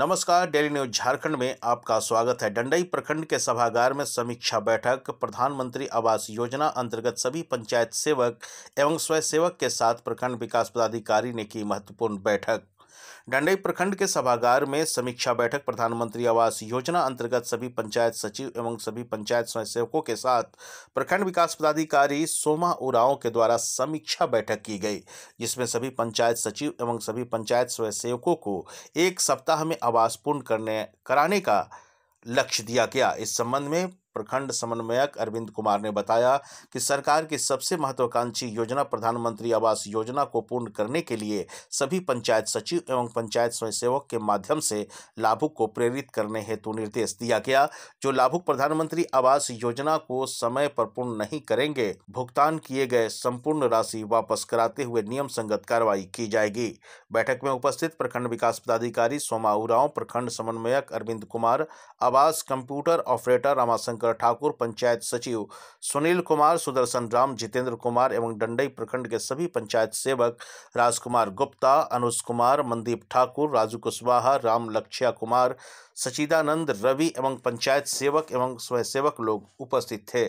नमस्कार daily news Jharkhand में आपका स्वागत है डंडई प्रखंड के सभागार में समीक्षा बैठक प्रधानमंत्री आवास योजना अंतर्गत सभी पंचायत सेवक एवं सेवक के साथ प्रखंड विकास पदाधिकारी ने की महत्वपूर्ण बैठक डंडई प्रखंड के सभागार में समीक्षा बैठक प्रधानमंत्री आवास योजना अंतर्गत सभी पंचायत सचिव एवं सभी पंचायत स्वयंसेवकों के साथ प्रखंड विकास पदाधिकारी सोमा उराव के द्वारा समीक्षा बैठक की गई जिसमें सभी पंचायत सचिव एवं सभी पंचायत स्वयंसेवकों को एक सप्ताह में आवास पूर्ण करने कराने का लक्ष्य दिया गया इस संबंध में प्रखंड समन्वयक अरविंद कुमार ने बताया कि सरकार की सबसे महत्वाकांक्षी योजना प्रधानमंत्री आवास योजना को पूर्ण करने के लिए सभी पंचायत सचिव एवं पंचायत स्वयंसेवक के माध्यम से लाभुक को प्रेरित करने हेतु निर्देश दिया गया जो लाभुक प्रधानमंत्री आवास योजना को समय पर पूर्ण नहीं करेंगे भुगतान किए गए संपूर्ण राशि वापस कराते हुए नियम संगत कार्रवाई की जाएगी बैठक में उपस्थित प्रखंड विकास पदाधिकारी सोमा उराव प्रखंड समन्वयक अरविंद कुमार आवास कंप्यूटर ऑपरेटर रामाशंकर शंकर ठाकुर पंचायत सचिव सुनील कुमार सुदर्शन राम जितेंद्र कुमार एवं डंडई प्रखंड के सभी पंचायत सेवक राजकुमार गुप्ता अनुज कुमार मनदीप ठाकुर राजू कुशवाहा राम लक्ष्या कुमार सचिदानंद रवि एवं पंचायत सेवक एवं स्वयंसेवक लोग उपस्थित थे